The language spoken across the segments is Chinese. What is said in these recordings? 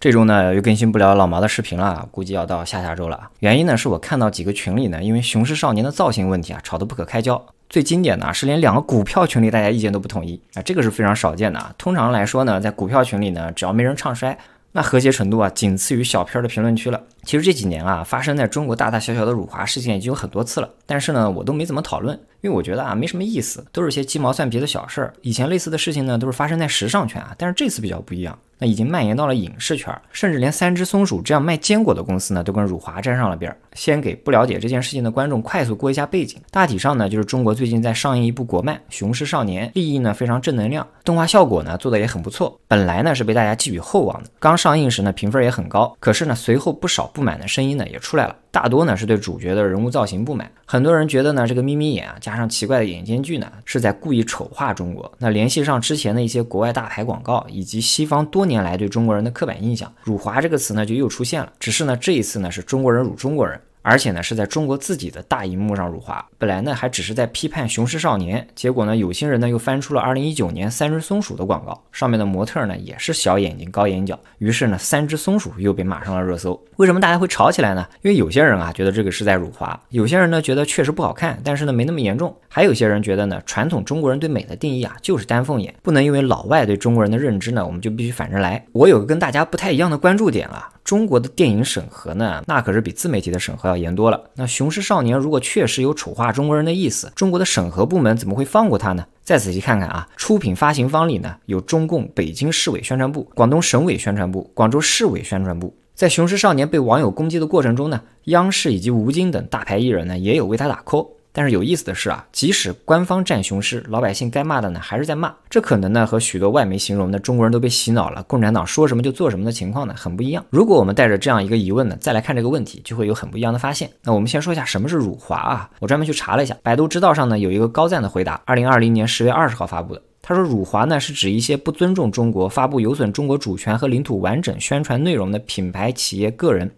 这周呢又更新不了老毛的视频了，估计要到下下周了。原因呢是我看到几个群里呢，因为《雄狮少年》的造型问题啊，吵得不可开交。最经典的是连两个股票群里大家意见都不统一啊，这个是非常少见的。通常来说呢，在股票群里呢，只要没人唱衰，那和谐程度啊，仅次于小片的评论区了。其实这几年啊，发生在中国大大小小的辱华事件已经有很多次了，但是呢，我都没怎么讨论，因为我觉得啊，没什么意思，都是些鸡毛蒜皮的小事儿。以前类似的事情呢，都是发生在时尚圈啊，但是这次比较不一样，那已经蔓延到了影视圈，甚至连三只松鼠这样卖坚果的公司呢，都跟辱华沾上了边儿。先给不了解这件事情的观众快速过一下背景，大体上呢，就是中国最近在上映一部国漫《雄狮少年》，立意呢非常正能量，动画效果呢做的也很不错，本来呢是被大家寄予厚望的，刚上映时呢评分也很高，可是呢随后不少。不满的声音呢也出来了，大多呢是对主角的人物造型不满。很多人觉得呢，这个眯眯眼啊，加上奇怪的眼间距呢，是在故意丑化中国。那联系上之前的一些国外大牌广告，以及西方多年来对中国人的刻板印象，“辱华”这个词呢就又出现了。只是呢，这一次呢是中国人辱中国人。而且呢，是在中国自己的大银幕上辱华。本来呢，还只是在批判《雄狮少年》，结果呢，有些人呢又翻出了2019年三只松鼠的广告，上面的模特呢也是小眼睛、高眼角，于是呢，三只松鼠又被码上了热搜。为什么大家会吵起来呢？因为有些人啊觉得这个是在辱华，有些人呢觉得确实不好看，但是呢没那么严重。还有些人觉得呢，传统中国人对美的定义啊，就是丹凤眼，不能因为老外对中国人的认知呢，我们就必须反着来。我有个跟大家不太一样的关注点啊，中国的电影审核呢，那可是比自媒体的审核要严多了。那《雄狮少年》如果确实有丑化中国人的意思，中国的审核部门怎么会放过他呢？再仔细看看啊，出品发行方里呢，有中共北京市委宣传部、广东省委宣传部、广州市委宣传部。在《雄狮少年》被网友攻击的过程中呢，央视以及吴京等大牌艺人呢，也有为他打 call。但是有意思的是啊，即使官方战雄师，老百姓该骂的呢还是在骂。这可能呢和许多外媒形容的中国人都被洗脑了，共产党说什么就做什么的情况呢很不一样。如果我们带着这样一个疑问呢再来看这个问题，就会有很不一样的发现。那我们先说一下什么是辱华啊？我专门去查了一下，百度知道上呢有一个高赞的回答，二零二零年十月二十号发布的。他说：“辱华呢，是指一些不尊重中国、发布有损中国主权和领土完整宣传内容的品牌企业、个人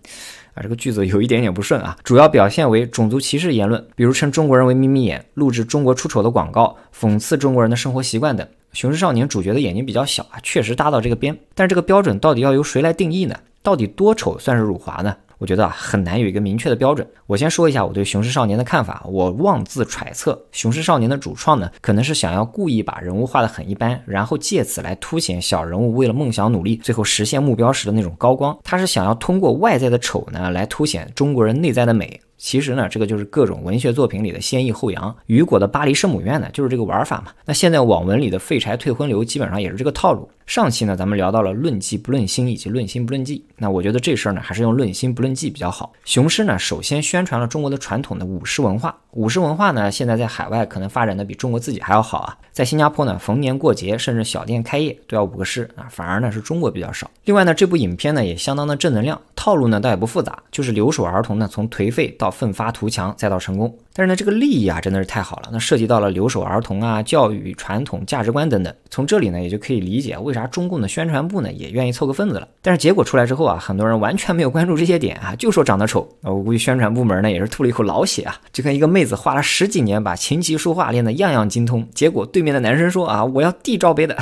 啊。这个句子有一点点不顺啊，主要表现为种族歧视言论，比如称中国人为眯眯眼，录制中国出丑的广告，讽刺中国人的生活习惯等。熊市少年主角的眼睛比较小啊，确实搭到这个边，但是这个标准到底要由谁来定义呢？到底多丑算是辱华呢？”我觉得啊，很难有一个明确的标准。我先说一下我对《熊狮少年》的看法。我妄自揣测，《熊狮少年》的主创呢，可能是想要故意把人物画得很一般，然后借此来凸显小人物为了梦想努力，最后实现目标时的那种高光。他是想要通过外在的丑呢，来凸显中国人内在的美。其实呢，这个就是各种文学作品里的先抑后扬。雨果的《巴黎圣母院》呢，就是这个玩法嘛。那现在网文里的废柴退婚流，基本上也是这个套路。上期呢，咱们聊到了论迹不论心，以及论心不论迹。那我觉得这事儿呢，还是用论心不论迹比较好。雄狮呢，首先宣传了中国的传统的武士文化。武士文化呢，现在在海外可能发展的比中国自己还要好啊。在新加坡呢，逢年过节甚至小店开业都要五个师啊，反而呢是中国比较少。另外呢，这部影片呢也相当的正能量，套路呢倒也不复杂，就是留守儿童呢从颓废到奋发图强再到成功。但是呢，这个利益啊，真的是太好了。那涉及到了留守儿童啊、教育传统价值观等等。从这里呢，也就可以理解为啥中共的宣传部呢，也愿意凑个份子了。但是结果出来之后啊，很多人完全没有关注这些点啊，就说长得丑。我估计宣传部门呢，也是吐了一口老血啊。就跟一个妹子花了十几年把琴棋书画练得样样精通，结果对面的男生说啊，我要地罩杯的。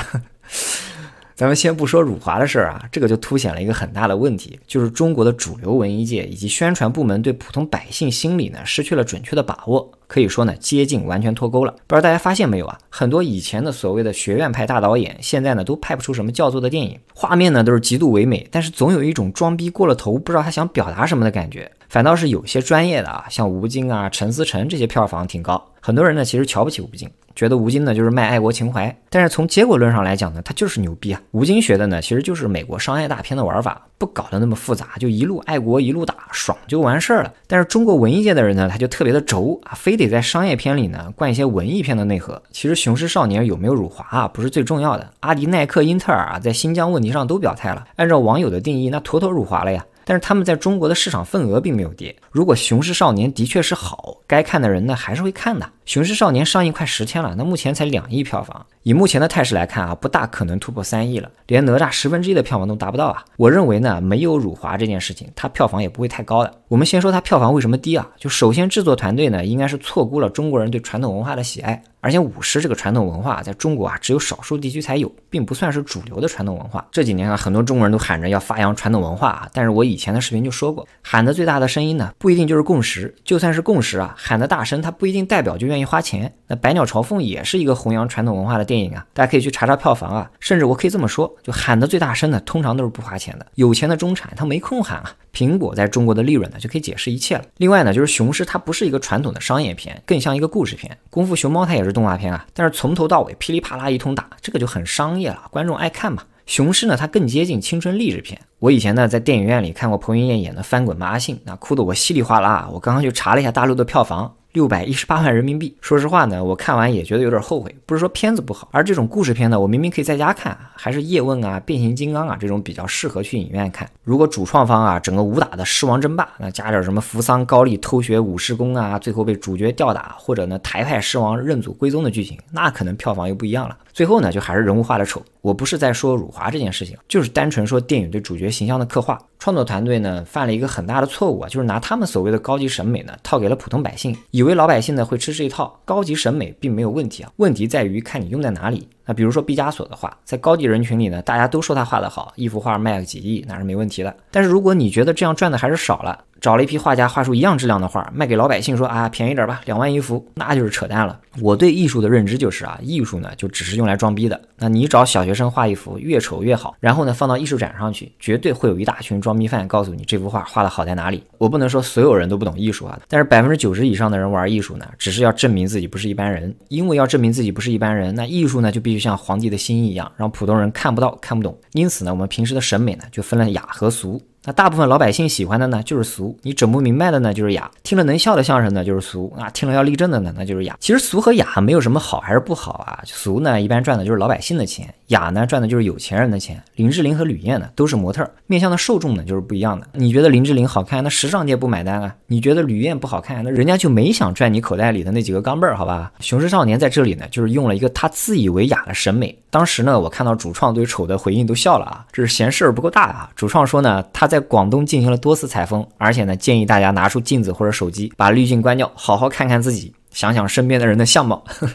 咱们先不说辱华的事儿啊，这个就凸显了一个很大的问题，就是中国的主流文艺界以及宣传部门对普通百姓心理呢失去了准确的把握，可以说呢接近完全脱钩了。不知道大家发现没有啊？很多以前的所谓的学院派大导演，现在呢都拍不出什么叫做的电影，画面呢都是极度唯美，但是总有一种装逼过了头，不知道他想表达什么的感觉。反倒是有些专业的啊，像吴京啊、陈思诚这些票房挺高，很多人呢其实瞧不起吴京。觉得吴京呢就是卖爱国情怀，但是从结果论上来讲呢，他就是牛逼啊。吴京学的呢其实就是美国商业大片的玩法，不搞得那么复杂，就一路爱国一路打，爽就完事儿了。但是中国文艺界的人呢，他就特别的轴啊，非得在商业片里呢灌一些文艺片的内核。其实《雄狮少年》有没有辱华啊，不是最重要的。阿迪、耐克、英特尔啊，在新疆问题上都表态了，按照网友的定义，那妥妥辱华了呀。但是他们在中国的市场份额并没有跌。如果《雄狮少年》的确是好，该看的人呢还是会看的。《雄狮少年》上映快十天了，那目前才两亿票房。以目前的态势来看啊，不大可能突破三亿了，连哪吒十分之一的票房都达不到啊。我认为呢，没有辱华这件事情，它票房也不会太高的。我们先说它票房为什么低啊？就首先制作团队呢，应该是错估了中国人对传统文化的喜爱。而且舞狮这个传统文化在中国啊，只有少数地区才有，并不算是主流的传统文化。这几年啊，很多中国人都喊着要发扬传统文化啊，但是我以前的视频就说过，喊得最大的声音呢，不一定就是共识。就算是共识啊，喊得大声，它不一定代表就愿意。花钱，那《百鸟朝凤》也是一个弘扬传统文化的电影啊，大家可以去查查票房啊。甚至我可以这么说，就喊的最大声的，通常都是不花钱的。有钱的中产他没空喊啊。苹果在中国的利润呢，就可以解释一切了。另外呢，就是《雄狮》它不是一个传统的商业片，更像一个故事片。《功夫熊猫》它也是动画片啊，但是从头到尾噼里啪啦一通打，这个就很商业了，观众爱看嘛。《雄狮》呢，它更接近青春励志片。我以前呢在电影院里看过彭于晏演的《翻滚吧阿信》，那哭得我稀里哗啦。我刚刚去查了一下大陆的票房。六百一十八万人民币。说实话呢，我看完也觉得有点后悔。不是说片子不好，而这种故事片呢，我明明可以在家看，还是叶问啊、变形金刚啊这种比较适合去影院看。如果主创方啊整个武打的狮王争霸，那加点什么扶桑高丽偷学武士功啊，最后被主角吊打，或者呢台派狮王认祖归宗的剧情，那可能票房又不一样了。最后呢，就还是人物画的丑。我不是在说辱华这件事情，就是单纯说电影对主角形象的刻画。创作团队呢，犯了一个很大的错误啊，就是拿他们所谓的高级审美呢套给了普通百姓，以为老百姓呢会吃这一套。高级审美并没有问题啊，问题在于看你用在哪里。那比如说毕加索的画，在高级人群里呢，大家都说他画得好，一幅画卖个几亿，那是没问题的。但是如果你觉得这样赚的还是少了，找了一批画家画出一样质量的画，卖给老百姓说啊便宜点吧，两万一幅，那就是扯淡了。我对艺术的认知就是啊，艺术呢就只是用来装逼的。那你找小学生画一幅越丑越好，然后呢放到艺术展上去，绝对会有一大群装逼犯告诉你这幅画画的好在哪里。我不能说所有人都不懂艺术啊，但是百分之九十以上的人玩艺术呢，只是要证明自己不是一般人。因为要证明自己不是一般人，那艺术呢就比。必须像皇帝的心意一样，让普通人看不到、看不懂。因此呢，我们平时的审美呢，就分了雅和俗。那大部分老百姓喜欢的呢，就是俗；你整不明白的呢，就是雅。听了能笑的相声呢，就是俗；啊；听了要立正的呢，那就是雅。其实俗和雅没有什么好还是不好啊。俗呢，一般赚的就是老百姓的钱；雅呢，赚的就是有钱人的钱。林志玲和吕燕呢，都是模特，面向的受众呢，就是不一样的。你觉得林志玲好看，那时尚界不买单啊？你觉得吕燕不好看，那人家就没想赚你口袋里的那几个钢镚儿，好吧？《雄狮少年》在这里呢，就是用了一个他自以为雅的审美。当时呢，我看到主创对丑的回应都笑了啊，这是嫌事儿不够大啊。主创说呢，他。在广东进行了多次采风，而且呢，建议大家拿出镜子或者手机，把滤镜关掉，好好看看自己，想想身边的人的相貌。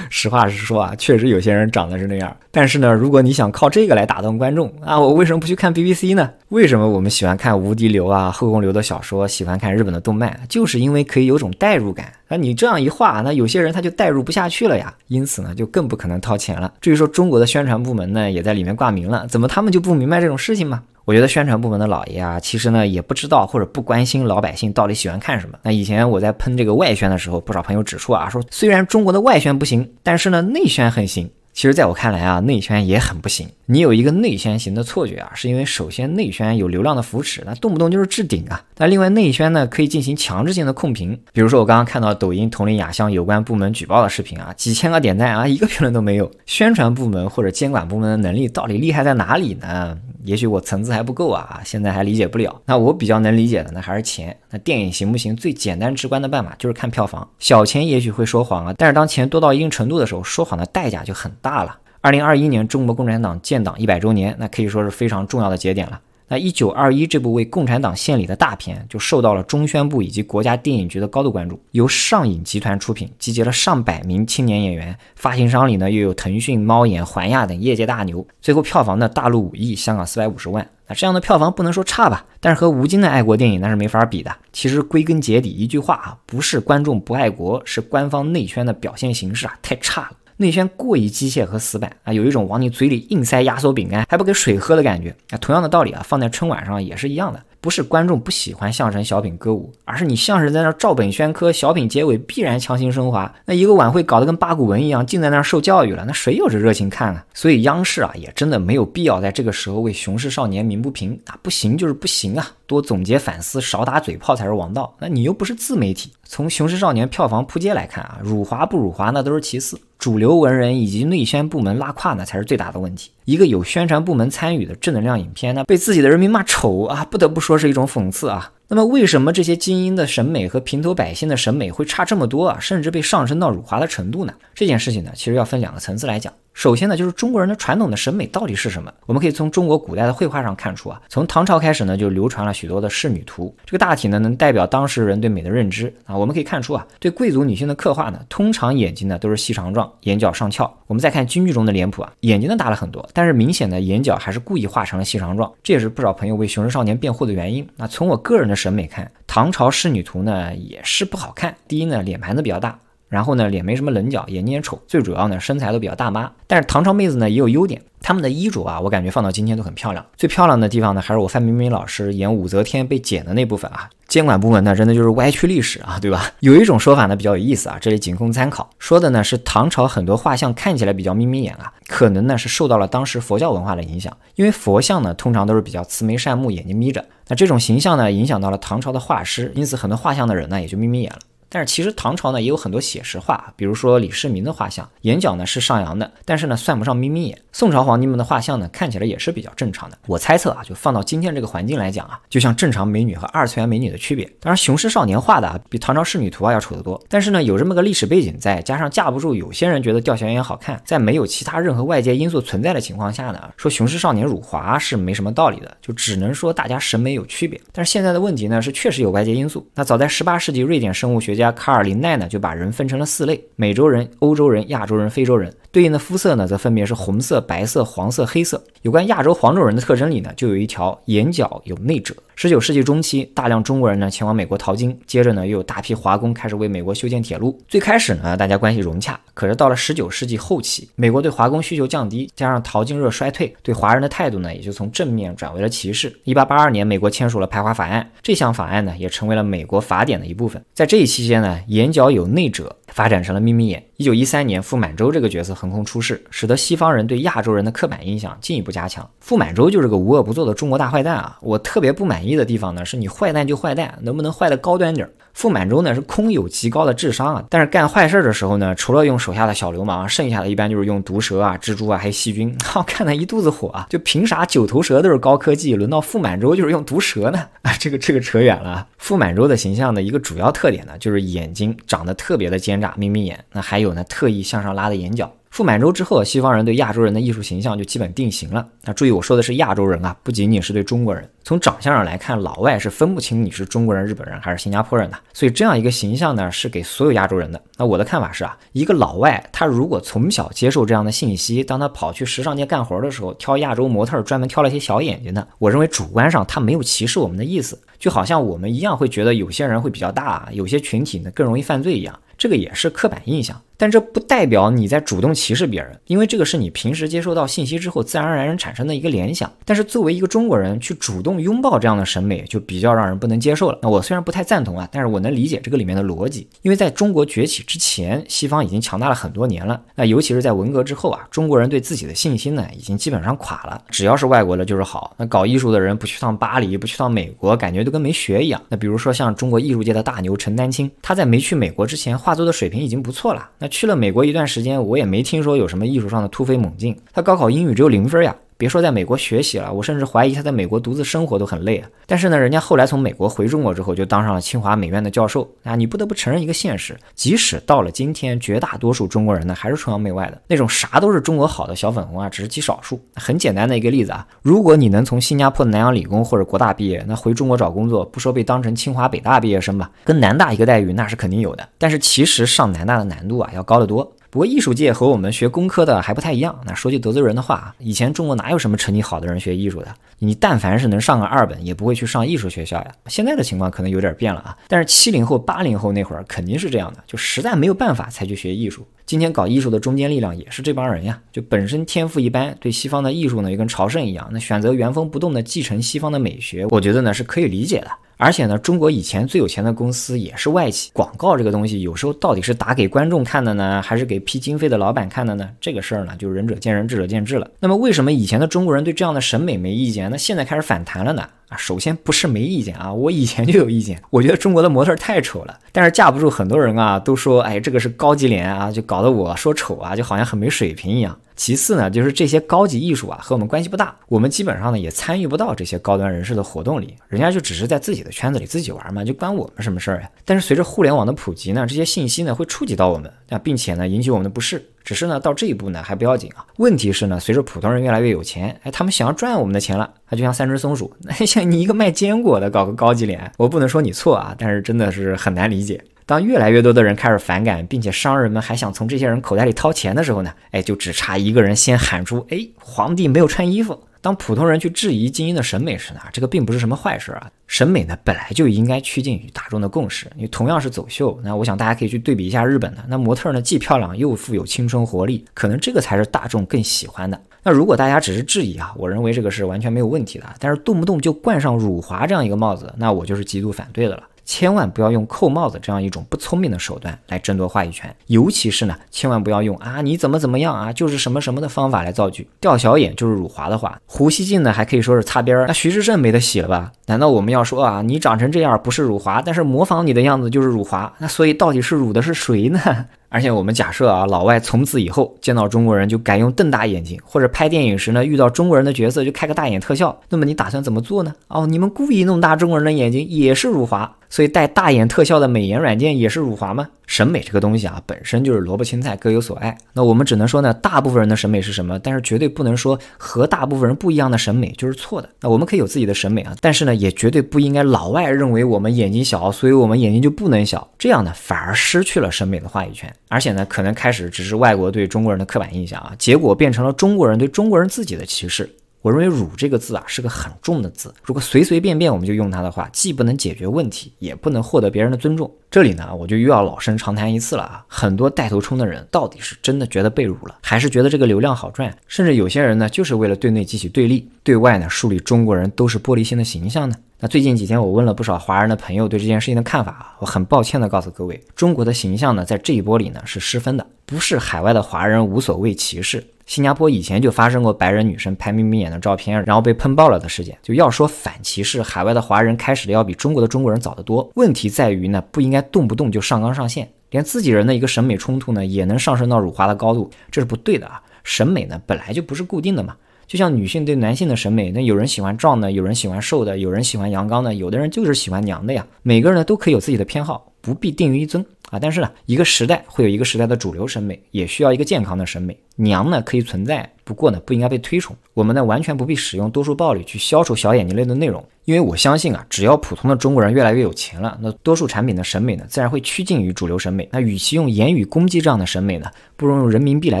实话实说啊，确实有些人长得是那样。但是呢，如果你想靠这个来打动观众啊，我为什么不去看 BBC 呢？为什么我们喜欢看无敌流啊、后宫流的小说，喜欢看日本的动漫，就是因为可以有种代入感。啊，你这样一画，那有些人他就代入不下去了呀。因此呢，就更不可能掏钱了。至于说中国的宣传部门呢，也在里面挂名了，怎么他们就不明白这种事情吗？我觉得宣传部门的老爷啊，其实呢也不知道或者不关心老百姓到底喜欢看什么。那以前我在喷这个外宣的时候，不少朋友指出啊，说虽然中国的外宣不行，但是呢内宣很行。其实，在我看来啊，内宣也很不行。你有一个内宣型的错觉啊，是因为首先内宣有流量的扶持，那动不动就是置顶啊。那另外，内宣呢可以进行强制性的控评，比如说我刚刚看到抖音佟丽娅向有关部门举报的视频啊，几千个点赞啊，一个评论都没有。宣传部门或者监管部门的能力到底厉害在哪里呢？也许我层次还不够啊，现在还理解不了。那我比较能理解的呢，还是钱。那电影行不行？最简单直观的办法就是看票房。小钱也许会说谎啊，但是当钱多到一定程度的时候，说谎的代价就很大。大了。二零二一年，中国共产党建党一百周年，那可以说是非常重要的节点了。那一九二一这部为共产党献礼的大片，就受到了中宣部以及国家电影局的高度关注。由上影集团出品，集结了上百名青年演员，发行商里呢又有腾讯、猫眼、环亚等业界大牛。最后票房呢，大陆五亿，香港四百五十万。那这样的票房不能说差吧，但是和吴京的爱国电影那是没法比的。其实归根结底一句话啊，不是观众不爱国，是官方内宣的表现形式啊太差了。内圈过于机械和死板啊，有一种往你嘴里硬塞压缩饼干还不给水喝的感觉啊。同样的道理啊，放在春晚上也是一样的。不是观众不喜欢相声、小品、歌舞，而是你相声在那照本宣科，小品结尾必然强行升华，那一个晚会搞得跟八股文一样，尽在那儿受教育了，那谁有这热情看啊？所以央视啊，也真的没有必要在这个时候为《熊市少年》鸣不平啊，不行就是不行啊，多总结反思，少打嘴炮才是王道。那你又不是自媒体，从《熊市少年》票房扑街来看啊，辱华不辱华那都是其次，主流文人以及内宣部门拉胯那才是最大的问题。一个有宣传部门参与的正能量影片呢，被自己的人民骂丑啊，不得不说。说是一种讽刺啊，那么为什么这些精英的审美和平头百姓的审美会差这么多啊，甚至被上升到辱华的程度呢？这件事情呢，其实要分两个层次来讲。首先呢，就是中国人的传统的审美到底是什么？我们可以从中国古代的绘画上看出啊，从唐朝开始呢，就流传了许多的仕女图，这个大体呢能代表当时人对美的认知啊。我们可以看出啊，对贵族女性的刻画呢，通常眼睛呢都是细长状，眼角上翘。我们再看京剧中的脸谱啊，眼睛呢大了很多，但是明显的眼角还是故意画成了细长状，这也是不少朋友为《熊出少年》辩护的原因。那从我个人的审美看，唐朝仕女图呢也是不好看。第一呢，脸盘子比较大。然后呢，脸没什么棱角，眼睛也丑，最主要呢，身材都比较大妈。但是唐朝妹子呢也有优点，她们的衣着啊，我感觉放到今天都很漂亮。最漂亮的地方呢，还是我范冰冰老师演武则天被剪的那部分啊。监管部门呢，真的就是歪曲历史啊，对吧？有一种说法呢比较有意思啊，这里仅供参考，说的呢是唐朝很多画像看起来比较眯眯眼啊，可能呢是受到了当时佛教文化的影响，因为佛像呢通常都是比较慈眉善目，眼睛眯着，那这种形象呢影响到了唐朝的画师，因此很多画像的人呢也就眯眯眼了。但是其实唐朝呢也有很多写实画，比如说李世民的画像，眼角呢是上扬的，但是呢算不上眯眯眼。宋朝皇帝们的画像呢看起来也是比较正常的。我猜测啊，就放到今天这个环境来讲啊，就像正常美女和二次元美女的区别。当然，雄狮少年画的啊比唐朝仕女图画要丑得多。但是呢有这么个历史背景在，加上架不住有些人觉得吊桥眼好看，在没有其他任何外界因素存在的情况下呢，说雄狮少年辱华是没什么道理的，就只能说大家审美有区别。但是现在的问题呢是确实有外界因素。那早在十八世纪瑞典生物学。家卡尔林奈呢就把人分成了四类：美洲人、欧洲人、亚洲人、非洲人。对应的肤色呢，则分别是红色、白色、黄色、黑色。有关亚洲黄种人的特征里呢，就有一条眼角有内褶。十九世纪中期，大量中国人呢前往美国淘金，接着呢又有大批华工开始为美国修建铁路。最开始呢大家关系融洽，可是到了十九世纪后期，美国对华工需求降低，加上淘金热衰退，对华人的态度呢也就从正面转为了歧视。一八八二年，美国签署了排华法案，这项法案呢也成为了美国法典的一部分。在这一期间呢眼角有内褶。发展成了眯眯眼。一九一三年，傅满洲这个角色横空出世，使得西方人对亚洲人的刻板印象进一步加强。傅满洲就是个无恶不作的中国大坏蛋啊！我特别不满意的地方呢，是你坏蛋就坏蛋，能不能坏的高端点儿？傅满洲呢是空有极高的智商啊，但是干坏事的时候呢，除了用手下的小流氓，剩下的一般就是用毒蛇啊、蜘蛛啊，还有细菌。我看得一肚子火啊！就凭啥九头蛇都是高科技，轮到傅满洲就是用毒蛇呢？啊，这个这个扯远了。傅满洲的形象的一个主要特点呢，就是眼睛长得特别的奸诈，眯眯眼。那还有呢，特意向上拉的眼角。赴满洲之后，西方人对亚洲人的艺术形象就基本定型了。那注意我说的是亚洲人啊，不仅仅是对中国人。从长相上来看，老外是分不清你是中国人、日本人还是新加坡人的。所以这样一个形象呢，是给所有亚洲人的。那我的看法是啊，一个老外他如果从小接受这样的信息，当他跑去时尚界干活的时候，挑亚洲模特专门挑了一些小眼睛的。我认为主观上他没有歧视我们的意思，就好像我们一样会觉得有些人会比较大，有些群体呢更容易犯罪一样。这个也是刻板印象。但这不代表你在主动歧视别人，因为这个是你平时接收到信息之后自然而然产生的一个联想。但是作为一个中国人去主动拥抱这样的审美，就比较让人不能接受了。那我虽然不太赞同啊，但是我能理解这个里面的逻辑，因为在中国崛起之前，西方已经强大了很多年了。那尤其是在文革之后啊，中国人对自己的信心呢已经基本上垮了，只要是外国的就是好。那搞艺术的人不去趟巴黎，不去趟美国，感觉都跟没学一样。那比如说像中国艺术界的大牛陈丹青，他在没去美国之前，画作的水平已经不错了。那去了美国一段时间，我也没听说有什么艺术上的突飞猛进。他高考英语只有零分呀。别说在美国学习了，我甚至怀疑他在美国独自生活都很累啊。但是呢，人家后来从美国回中国之后，就当上了清华美院的教授。啊，你不得不承认一个现实，即使到了今天，绝大多数中国人呢，还是崇洋媚外的那种，啥都是中国好的小粉红啊，只是极少数。很简单的一个例子啊，如果你能从新加坡的南洋理工或者国大毕业，那回中国找工作，不说被当成清华北大毕业生吧，跟南大一个待遇那是肯定有的。但是其实上南大的难度啊，要高得多。不过艺术界和我们学工科的还不太一样。那说句得罪人的话啊，以前中国哪有什么成绩好的人学艺术的？你但凡是能上个二本，也不会去上艺术学校呀。现在的情况可能有点变了啊。但是七零后、八零后那会儿肯定是这样的，就实在没有办法才去学艺术。今天搞艺术的中坚力量也是这帮人呀，就本身天赋一般，对西方的艺术呢又跟朝圣一样，那选择原封不动的继承西方的美学，我觉得呢是可以理解的。而且呢，中国以前最有钱的公司也是外企。广告这个东西，有时候到底是打给观众看的呢，还是给批经费的老板看的呢？这个事儿呢，就仁者见仁，智者见智了。那么，为什么以前的中国人对这样的审美没意见，那现在开始反弹了呢？啊，首先不是没意见啊，我以前就有意见，我觉得中国的模特太丑了。但是架不住很多人啊，都说哎，这个是高级脸啊，就搞得我说丑啊，就好像很没水平一样。其次呢，就是这些高级艺术啊，和我们关系不大，我们基本上呢也参与不到这些高端人士的活动里，人家就只是在自己的圈子里自己玩嘛，就关我们什么事儿呀？但是随着互联网的普及呢，这些信息呢会触及到我们啊，并且呢引起我们的不适。只是呢，到这一步呢还不要紧啊。问题是呢，随着普通人越来越有钱，哎，他们想要赚我们的钱了。他就像三只松鼠，那 像你一个卖坚果的搞个高级脸，我不能说你错啊，但是真的是很难理解。当越来越多的人开始反感，并且商人们还想从这些人口袋里掏钱的时候呢，哎，就只差一个人先喊出：哎，皇帝没有穿衣服。当普通人去质疑精英的审美时呢，这个并不是什么坏事啊。审美呢，本来就应该趋近于大众的共识。因为同样是走秀，那我想大家可以去对比一下日本的那模特呢，既漂亮又富有青春活力，可能这个才是大众更喜欢的。那如果大家只是质疑啊，我认为这个是完全没有问题的。但是动不动就冠上辱华这样一个帽子，那我就是极度反对的了。千万不要用扣帽子这样一种不聪明的手段来争夺话语权，尤其是呢，千万不要用啊你怎么怎么样啊就是什么什么的方法来造句。吊小眼就是辱华的话，胡锡进呢还可以说是擦边儿，那徐志胜没得洗了吧？难道我们要说啊你长成这样不是辱华，但是模仿你的样子就是辱华？那所以到底是辱的是谁呢？而且我们假设啊，老外从此以后见到中国人就改用瞪大眼睛，或者拍电影时呢遇到中国人的角色就开个大眼特效，那么你打算怎么做呢？哦，你们故意弄大中国人的眼睛也是辱华。所以带大眼特效的美颜软件也是辱华吗？审美这个东西啊，本身就是萝卜青菜各有所爱。那我们只能说呢，大部分人的审美是什么，但是绝对不能说和大部分人不一样的审美就是错的。那我们可以有自己的审美啊，但是呢，也绝对不应该老外认为我们眼睛小，所以我们眼睛就不能小，这样呢，反而失去了审美的话语权。而且呢，可能开始只是外国对中国人的刻板印象啊，结果变成了中国人对中国人自己的歧视。我认为辱这个字啊是个很重的字，如果随随便便我们就用它的话，既不能解决问题，也不能获得别人的尊重。这里呢，我就又要老生常谈一次了啊。很多带头冲的人到底是真的觉得被辱了，还是觉得这个流量好赚？甚至有些人呢，就是为了对内激起对立，对外呢树立中国人都是玻璃心的形象呢？那最近几天我问了不少华人的朋友对这件事情的看法啊，我很抱歉的告诉各位，中国的形象呢在这一波里呢是失分的，不是海外的华人无所谓歧视。新加坡以前就发生过白人女生拍眯眯眼的照片，然后被喷爆了的事件。就要说反歧视，海外的华人开始的要比中国的中国人早得多。问题在于呢，不应该动不动就上纲上线，连自己人的一个审美冲突呢，也能上升到辱华的高度，这是不对的啊。审美呢，本来就不是固定的嘛。就像女性对男性的审美，那有人喜欢壮的，有人喜欢瘦的，有人喜欢阳刚的，有的人就是喜欢娘的呀。每个人呢，都可以有自己的偏好。不必定于一尊啊！但是呢，一个时代会有一个时代的主流审美，也需要一个健康的审美。娘呢可以存在，不过呢不应该被推崇。我们呢完全不必使用多数暴力去消除小眼睛类的内容，因为我相信啊，只要普通的中国人越来越有钱了，那多数产品的审美呢自然会趋近于主流审美。那与其用言语攻击这样的审美呢，不如用人民币来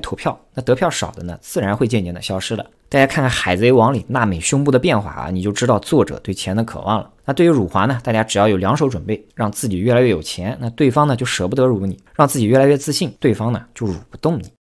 投票。那得票少的呢，自然会渐渐的消失了。大家看看《海贼王》里娜美胸部的变化啊，你就知道作者对钱的渴望了。那对于辱华呢，大家只要有两手准备，让自己越来越有钱，那对方呢就舍不得辱你；让自己越来越自信，对方呢就辱不动你。